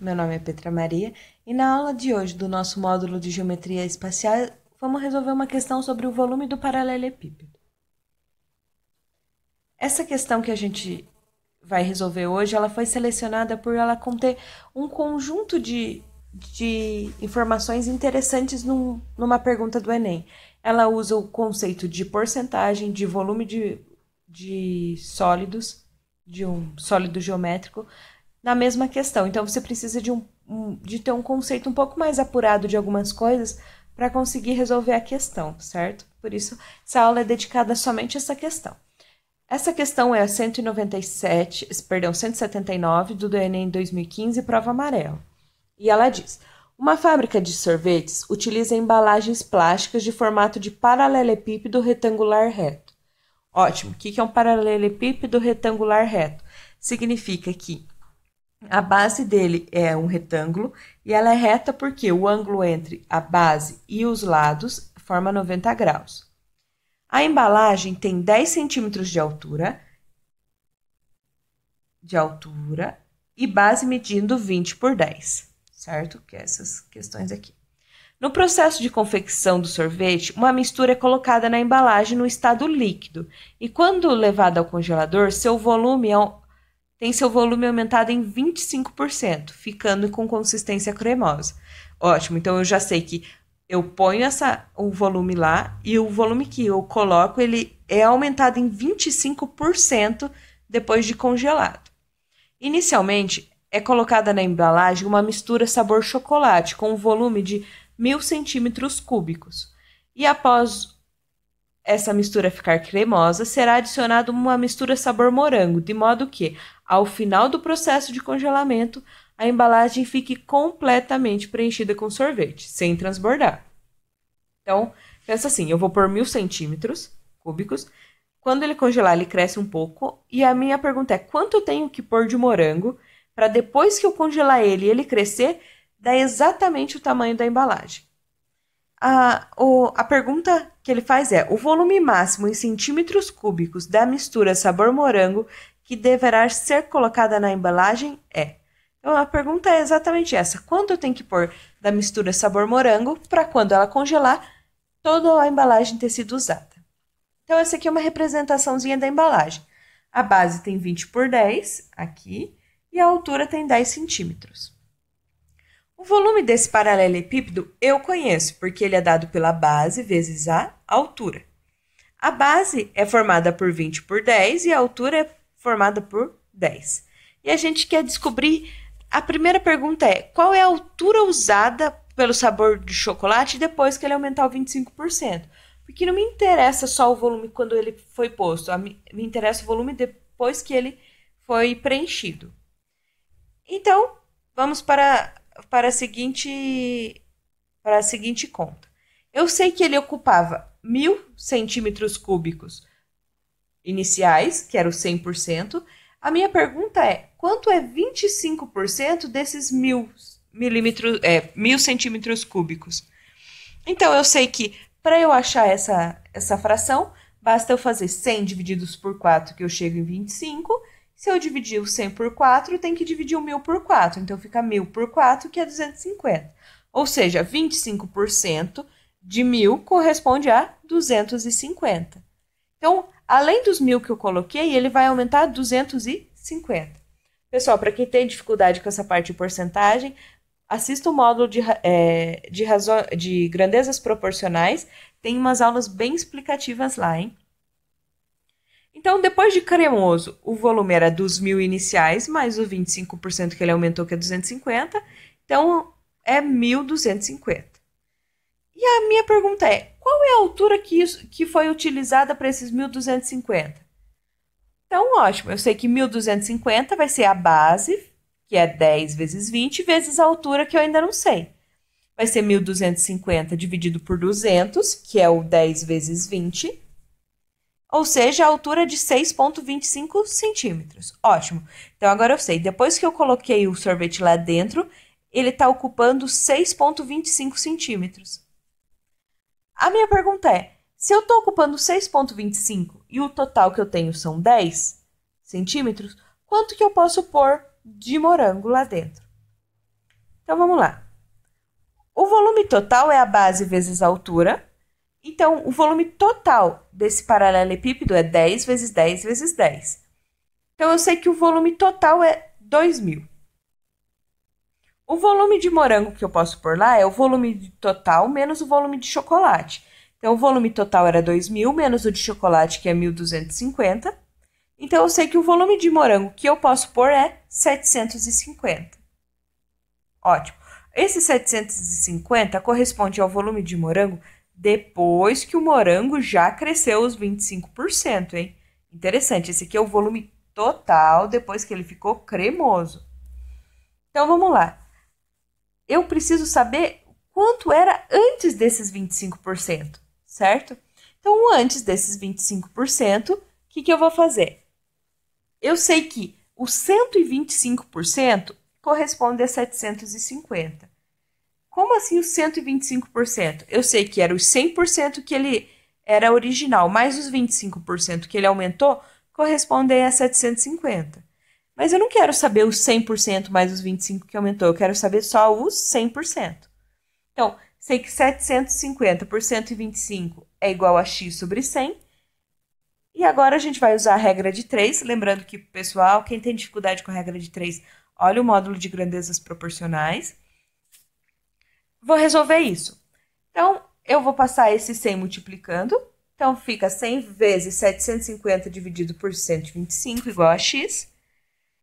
meu nome é Petra Maria e na aula de hoje do nosso módulo de geometria espacial vamos resolver uma questão sobre o volume do paralelepípedo. Essa questão que a gente vai resolver hoje, ela foi selecionada por ela conter um conjunto de, de informações interessantes num, numa pergunta do Enem. Ela usa o conceito de porcentagem, de volume de, de sólidos, de um sólido geométrico, na mesma questão. Então você precisa de, um, de ter um conceito um pouco mais apurado de algumas coisas para conseguir resolver a questão, certo? Por isso, essa aula é dedicada somente a essa questão. Essa questão é a 197, perdão, 179 do DNM 2015, prova amarela. E ela diz: Uma fábrica de sorvetes utiliza embalagens plásticas de formato de paralelepípedo retangular reto. Ótimo. O que é um paralelepípedo retangular reto? Significa que a base dele é um retângulo e ela é reta porque o ângulo entre a base e os lados forma 90 graus. A embalagem tem 10 centímetros de altura, de altura e base medindo 20 por 10, certo? Que é essas questões aqui. No processo de confecção do sorvete, uma mistura é colocada na embalagem no estado líquido e, quando levada ao congelador, seu volume é tem seu volume aumentado em 25%, ficando com consistência cremosa. Ótimo, então eu já sei que eu ponho essa, o volume lá e o volume que eu coloco ele é aumentado em 25% depois de congelado. Inicialmente é colocada na embalagem uma mistura sabor chocolate com um volume de mil centímetros cúbicos. E após essa mistura ficar cremosa, será adicionada uma mistura sabor morango, de modo que, ao final do processo de congelamento, a embalagem fique completamente preenchida com sorvete, sem transbordar. Então, pensa assim: eu vou por mil centímetros cúbicos. Quando ele congelar, ele cresce um pouco. E a minha pergunta é: quanto eu tenho que pôr de morango para depois que eu congelar ele e ele crescer, dar exatamente o tamanho da embalagem? a, o, a pergunta que ele faz é: o volume máximo em centímetros cúbicos da mistura sabor morango que deverá ser colocada na embalagem é. Então a pergunta é exatamente essa: quanto eu tenho que pôr da mistura sabor morango para quando ela congelar toda a embalagem ter sido usada? Então essa aqui é uma representaçãozinha da embalagem. A base tem 20 por 10 aqui e a altura tem 10 centímetros. O volume desse paralelepípedo eu conheço, porque ele é dado pela base vezes a altura. A base é formada por 20 por 10 e a altura é formada por 10. E a gente quer descobrir. A primeira pergunta é: qual é a altura usada pelo sabor do chocolate depois que ele aumentar o 25%? Porque não me interessa só o volume quando ele foi posto, me interessa o volume depois que ele foi preenchido. Então, vamos para para a seguinte para a seguinte conta. Eu sei que ele ocupava mil centímetros cúbicos iniciais, que era o 100%. A minha pergunta é, quanto é 25% desses mil milímetros, é, mil centímetros cúbicos? Então, eu sei que para eu achar essa, essa fração, basta eu fazer 100 divididos por 4, que eu chego em 25, se eu dividir o 100 por 4, tem que dividir o 1.000 por 4. Então, fica 1.000 por 4, que é 250. Ou seja, 25% de 1.000 corresponde a 250. Então, além dos 1.000 que eu coloquei, ele vai aumentar 250. Pessoal, para quem tem dificuldade com essa parte de porcentagem, assista o módulo de, é, de, de grandezas proporcionais. Tem umas aulas bem explicativas lá, hein? Então, depois de cremoso, o volume era dos mil iniciais, mais o 25% que ele aumentou, que é 250. Então, é 1.250. E a minha pergunta é, qual é a altura que, isso, que foi utilizada para esses 1.250? Então, ótimo, eu sei que 1.250 vai ser a base, que é 10 vezes 20, vezes a altura, que eu ainda não sei. Vai ser 1.250 dividido por 200, que é o 10 vezes 20, ou seja, a altura de 6,25 centímetros. Ótimo. Então agora eu sei, depois que eu coloquei o sorvete lá dentro, ele está ocupando 6,25 centímetros. A minha pergunta é: se eu estou ocupando 6,25 e o total que eu tenho são 10 centímetros, quanto que eu posso pôr de morango lá dentro? Então vamos lá. O volume total é a base vezes a altura, então, o volume total desse paralelepípedo é 10 vezes 10 vezes 10. Então, eu sei que o volume total é 2.000. O volume de morango que eu posso pôr lá é o volume total menos o volume de chocolate. Então, o volume total era 2.000 menos o de chocolate, que é 1.250. Então, eu sei que o volume de morango que eu posso pôr é 750. Ótimo. Esse 750 corresponde ao volume de morango depois que o morango já cresceu os 25%, hein? Interessante, esse aqui é o volume total depois que ele ficou cremoso. Então vamos lá. Eu preciso saber quanto era antes desses 25%, certo? Então, antes desses 25%, o que, que eu vou fazer? Eu sei que o 125% corresponde a 750. Como assim os 125%? Eu sei que era os 100% que ele era original, mais os 25% que ele aumentou correspondem a 750. Mas eu não quero saber os 100% mais os 25% que aumentou, eu quero saber só os 100%. Então, sei que 750 por 125 é igual a x sobre 100. E agora a gente vai usar a regra de 3, lembrando que, pessoal, quem tem dificuldade com a regra de 3, olha o módulo de grandezas proporcionais vou resolver isso. Então, eu vou passar esse 100 multiplicando. Então, fica 100 vezes 750 dividido por 125 igual a x.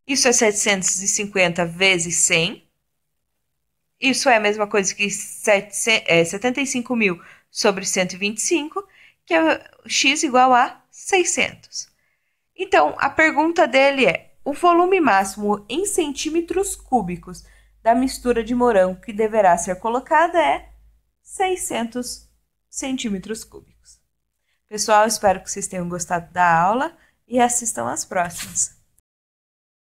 Isso é 750 vezes 100. Isso é a mesma coisa que 75.000 75 é, mil sobre 125, que é x igual a 600. Então, a pergunta dele é, o volume máximo em centímetros cúbicos da mistura de morango que deverá ser colocada é 600 centímetros cúbicos. Pessoal, espero que vocês tenham gostado da aula e assistam às próximas.